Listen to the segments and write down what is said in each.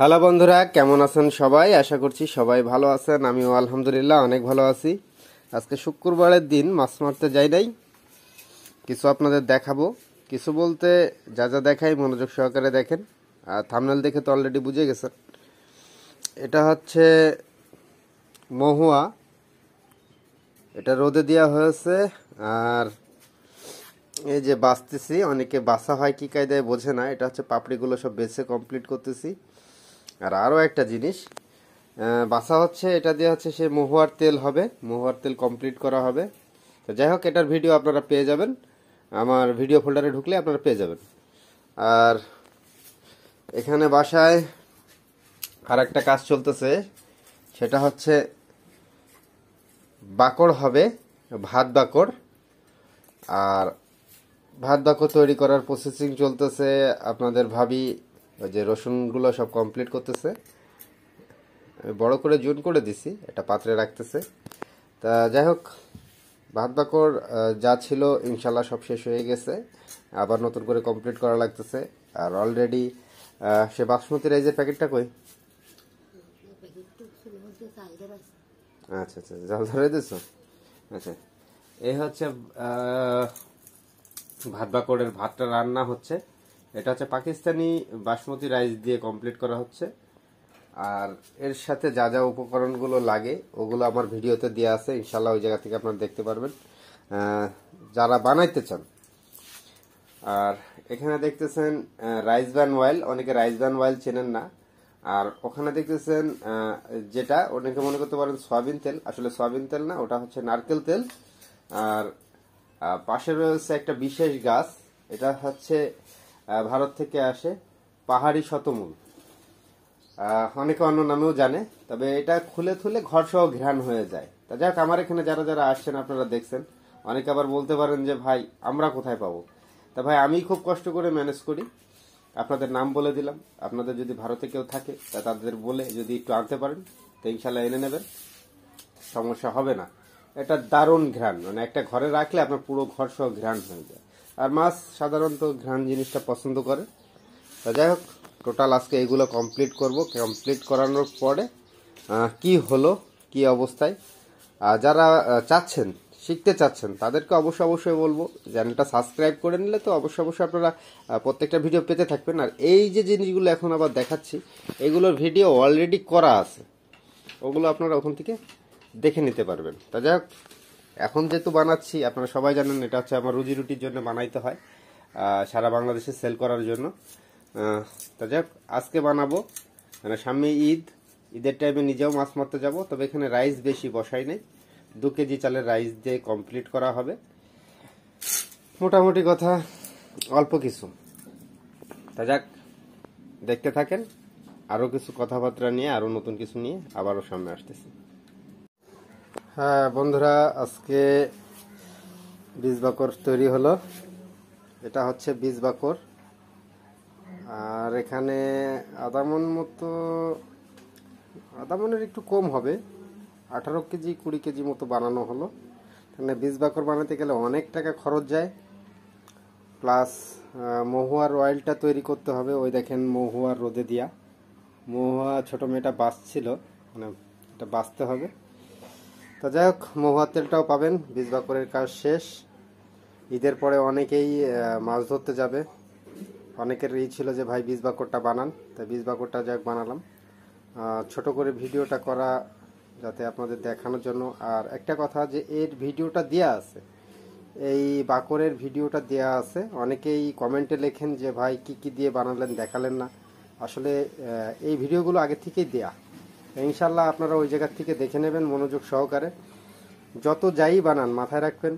hello বন্ধুরা কেমন আছেন সবাই আশা করছি সবাই ভালো আছেন আমিও আলহামদুলিল্লাহ অনেক ভালো আছি আজকে শুক্রবারের দিন মাছ মারতে যাই নাই কিছু আপনাদের দেখাবো কিছু বলতে যা যা দেখাই মনোযোগ সহকারে দেখেন আর থামনেল দেখে তো অলরেডি বুঝে গেছেন এটা হচ্ছে মহুয়া এটা রোদে দেওয়া হয়েছে আর এই যে বাঁচতেছি অনেকে বাসা হয় কী কায়দায় বোঝে না এটা হচ্ছে পাপড়িগুলো সব বেছে কমপ্লিট করতেছি আর আরও একটা জিনিস বাসা হচ্ছে এটা দিয়ে হচ্ছে সে মহুয়ার তেল হবে মহুয়ার তেল কমপ্লিট করা হবে তো যাই হোক এটার ভিডিও আপনারা পেয়ে যাবেন আমার ভিডিও ফোল্ডারে ঢুকলে আপনারা পেয়ে যাবেন আর এখানে বাসায় আর একটা কাজ চলতেছে সেটা হচ্ছে বাকড় হবে ভাত বাকড় আর ভাত বাকড় তৈরি করার প্রসেসিং চলতেছে আপনাদের ভাবি ওই যে রসুনগুলো সব কমপ্লিট করতেছে আমি বড় করে জুন করে দিছি এটা পাত্রে রাখতেছে তা যাই হোক ভাত বাকর যা ছিল ইনশাল্লাহ সব শেষ হয়ে গেছে আবার নতুন করে কমপ্লিট করা লাগতেছে আর অলরেডি সে বাসমতি রাইজের প্যাকেটটা কই আচ্ছা আচ্ছা জাল ধরে দিছ আচ্ছা এই হচ্ছে ভাত বাকরের ভাতটা রান্না হচ্ছে এটা হচ্ছে পাকিস্তানি বাসমতি রাইস দিয়ে কমপ্লিট করা হচ্ছে আর এর সাথে যা যা উপকরণগুলো লাগে ওগুলো আমার ভিডিওতে দেওয়া আছে ইনশাল্লাহ ওই জায়গা থেকে আপনারা দেখতে পারবেন যারা বানাইতে চান আর এখানে দেখতেছেন রাইস ব্যান ওয়েল অনেকে রাইস ব্যান ওয়েল চেনেন না আর ওখানে দেখতেছেন যেটা অনেকে মনে করতে পারেন সয়াবিন তেল আসলে সয়াবিন তেল না ওটা হচ্ছে নারকেল তেল আর পাশে রয়েছে একটা বিশেষ গাছ এটা হচ্ছে ভারত থেকে আসে পাহাড়ি শতমূল অনেকে অন্য নামেও জানে তবে এটা খুলে খুলে ঘর সহ ঘ্রাণ হয়ে যায় তা যাক আমার এখানে যারা যারা আসছেন আপনারা দেখছেন অনেকে আবার বলতে পারেন যে ভাই আমরা কোথায় পাবো তা ভাই আমি খুব কষ্ট করে ম্যানেজ করি আপনাদের নাম বলে দিলাম আপনাদের যদি ভারতে কেউ থাকে তা তাদের বলে যদি একটু আনতে পারেন তো ইনশাল্লাহ এনে নেবেন সমস্যা হবে না এটা দারুণ ঘ্রাণ মানে একটা ঘরে রাখলে আপনার পুরো ঘর সহ ঘ্রাণ হয়ে যায় আর মাছ সাধারণত ঘ্রাণ জিনিসটা পছন্দ করে তা যাই হোক টোটাল আজকে এগুলো কমপ্লিট করব কমপ্লিট করানোর পরে কি হলো কি অবস্থায় যারা চাচ্ছেন শিখতে চাচ্ছেন তাদেরকে অবশ্যই অবশ্যই বলবো চ্যানেলটা সাবস্ক্রাইব করে নিলে তো অবশ্যই অবশ্যই আপনারা প্রত্যেকটা ভিডিও পেতে থাকবেন আর এই যে জিনিসগুলো এখন আবার দেখাচ্ছি এগুলোর ভিডিও অলরেডি করা আছে ওগুলো আপনারা ওখান থেকে দেখে নিতে পারবেন তা যাই হোক এখন যেহেতু বানাচ্ছি আপনারা সবাই জানেন এটা হচ্ছে আমার রুজি রুটির জন্য বানাইতে হয় সারা বাংলাদেশে সেল করার জন্য তা যাক আজকে বানাবো মানে সামনে ঈদ ঈদের টাইমে নিজেও মাছ মারতে যাব তবে এখানে রাইস বেশি বসাই নেই দু কেজি চালের রাইস দিয়ে কমপ্লিট করা হবে মোটামুটি কথা অল্প কিছু তা যাক দেখতে থাকেন আরও কিছু কথাবার্তা নিয়ে আরও নতুন কিছু নিয়ে আবারও সামনে আসতেছি হ্যাঁ বন্ধুরা আজকে বীজ বাকর তৈরি হলো এটা হচ্ছে বীজ বাকর আর এখানে আদামন মতো আদামনের একটু কম হবে আঠারো কেজি কুড়ি কেজি মতো বানানো হলো এখানে বীজ বাকর বানাতে গেলে অনেক টাকা খরচ যায় প্লাস মহুয়ার অয়েলটা তৈরি করতে হবে ওই দেখেন মহুয়ার রোদে দিয়া মহুয়া ছোটো মেয়েটা বাঁচছিল মানে এটা বাঁচতে হবে তো যাই হোক মহুয়া তেলটাও পাবেন বীজ বাকরের কাজ শেষ ঈদের পরে অনেকেই মাছ ধরতে যাবে অনেকের ই ছিল যে ভাই বীজ বাকরটা বানান তাই বীজ বাকরটা যাই বানালাম ছোট করে ভিডিওটা করা যাতে আপনাদের দেখানোর জন্য আর একটা কথা যে এর ভিডিওটা দেওয়া আছে এই বাকরের ভিডিওটা দেওয়া আছে অনেকেই কমেন্টে লেখেন যে ভাই কি কি দিয়ে বানালেন দেখালেন না আসলে এই ভিডিওগুলো আগে থেকেই দেয়া ইনশাল্লাহ আপনারা ওই জায়গার থেকে দেখে নেবেন মনোযোগ সহকারে যত যাই বানান মাথায় রাখবেন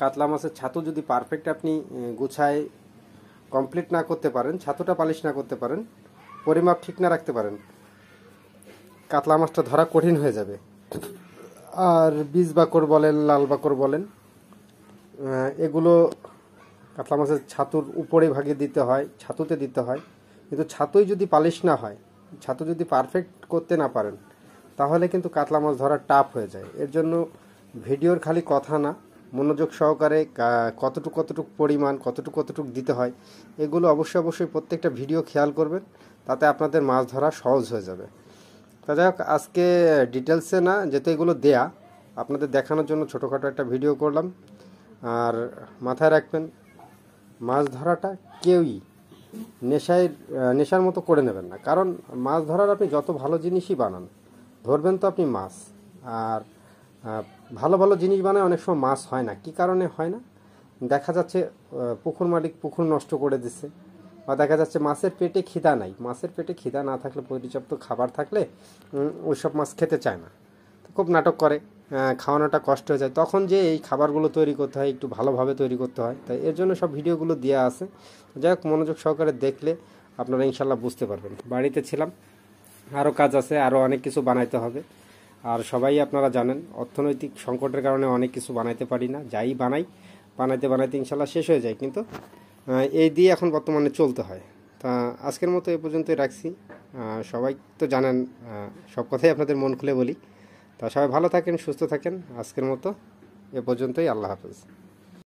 কাতলা মাছের ছাতু যদি পারফেক্ট আপনি গুছায় কমপ্লিট না করতে পারেন ছাতুটা পালিশ না করতে পারেন পরিমাপ ঠিক না রাখতে পারেন কাতলা মাছটা ধরা কঠিন হয়ে যাবে আর বীজ বাকর বলেন লাল বাকর বলেন এগুলো কাতলা মাছের ছাতুর উপরে ভাগে দিতে হয় ছাতুতে দিতে হয় কিন্তু ছাতুই যদি পালিশ না হয় ছাত্র যদি পারফেক্ট করতে না পারেন তাহলে কিন্তু কাতলা মাছ ধরা টাফ হয়ে যায় এর জন্য ভিডিওর খালি কথা না মনোযোগ সহকারে কতটুক কতটুকু পরিমাণ কতটুক কতটুকু দিতে হয় এগুলো অবশ্যই অবশ্যই প্রত্যেকটা ভিডিও খেয়াল করবেন তাতে আপনাদের মাছ ধরা সহজ হয়ে যাবে তা যাই হোক আজকে ডিটেলসে না যেহেতু এগুলো দেয়া আপনাদের দেখানোর জন্য ছোটোখাটো একটা ভিডিও করলাম আর মাথায় রাখবেন মাছ ধরাটা কেউই নেশায় নেশার মতো করে নেবেন না কারণ মাছ ধরার আপনি যত ভালো জিনিসই বানান ধরবেন তো আপনি মাছ আর ভালো ভালো জিনিস বানায় অনেক সময় মাছ হয় না কি কারণে হয় না দেখা যাচ্ছে পুকুর মালিক পুকুর নষ্ট করে দিছে বা দেখা যাচ্ছে মাছের পেটে খিদা নাই মাছের পেটে খিদা না থাকলে পর্যাপ্ত খাবার থাকলে ওইসব মাছ খেতে চায় না খুব নাটক করে খাওয়ানোটা কষ্ট হয়ে যায় তখন যে এই খাবারগুলো তৈরি করতে হয় একটু ভালোভাবে তৈরি করতে হয় তাই এর জন্য সব ভিডিওগুলো দেওয়া আছে যাই হোক মনোযোগ সহকারে দেখলে আপনারা ইনশাল্লাহ বুঝতে পারবেন বাড়িতে ছিলাম আরও কাজ আছে আরও অনেক কিছু বানাইতে হবে আর সবাই আপনারা জানেন অর্থনৈতিক সংকটের কারণে অনেক কিছু বানাইতে পারি না যাই বানাই বানাইতে বানাইতে ইনশাল্লাহ শেষ হয়ে যায় কিন্তু এই দিয়ে এখন বর্তমানে চলতে হয় তা আজকের মতো এ পর্যন্তই রাখছি সবাই তো জানেন সব কথাই আপনাদের মন খুলে বলি তা সবাই ভালো থাকেন সুস্থ থাকেন আজকের মতো এ পর্যন্তই আল্লাহ হাফেজ